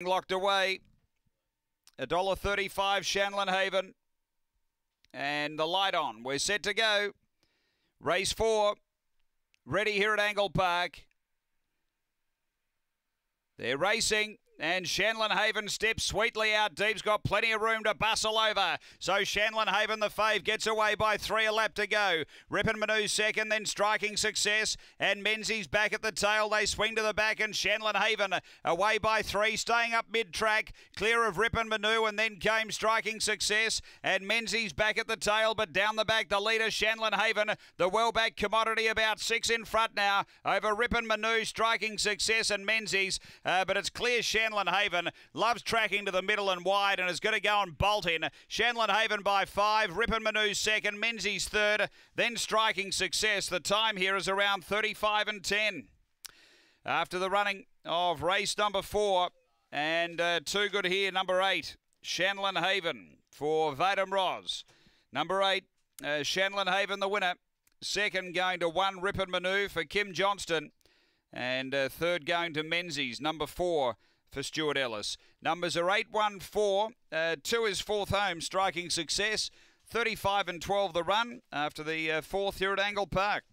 Locked away. a dollar thirty-five. Shanlin Haven. And the light on. We're set to go. Race four. Ready here at Angle Park. They're racing. And Shanlon Haven steps sweetly out. Deep's got plenty of room to bustle over. So Shanlon Haven, the fave, gets away by three, a lap to go. Rippin Manu second, then striking success. And Menzies back at the tail. They swing to the back, and Shanlon Haven away by three, staying up mid track, clear of Rippin Manu, and then came striking success. And Menzies back at the tail, but down the back, the leader, Shanlon Haven, the well back commodity, about six in front now, over Rippin Manu, striking success, and Menzies. Uh, but it's clear Shanlin Shanlin Haven. Loves tracking to the middle and wide and is going to go and bolt in. Shanlin Haven by five. Ripon Manu second. Menzies third. Then striking success. The time here is around 35 and 10. After the running of race number four and uh, too good here, number eight. Shanlin Haven for Vadum Roz. Number eight, uh, Shanlin Haven, the winner. Second going to one, Ripon Manu for Kim Johnston. And uh, third going to Menzies, number four, for Stuart Ellis. Numbers are 814. Uh, 2 is fourth home, striking success. 35 and 12 the run after the uh, fourth here at Angle Park.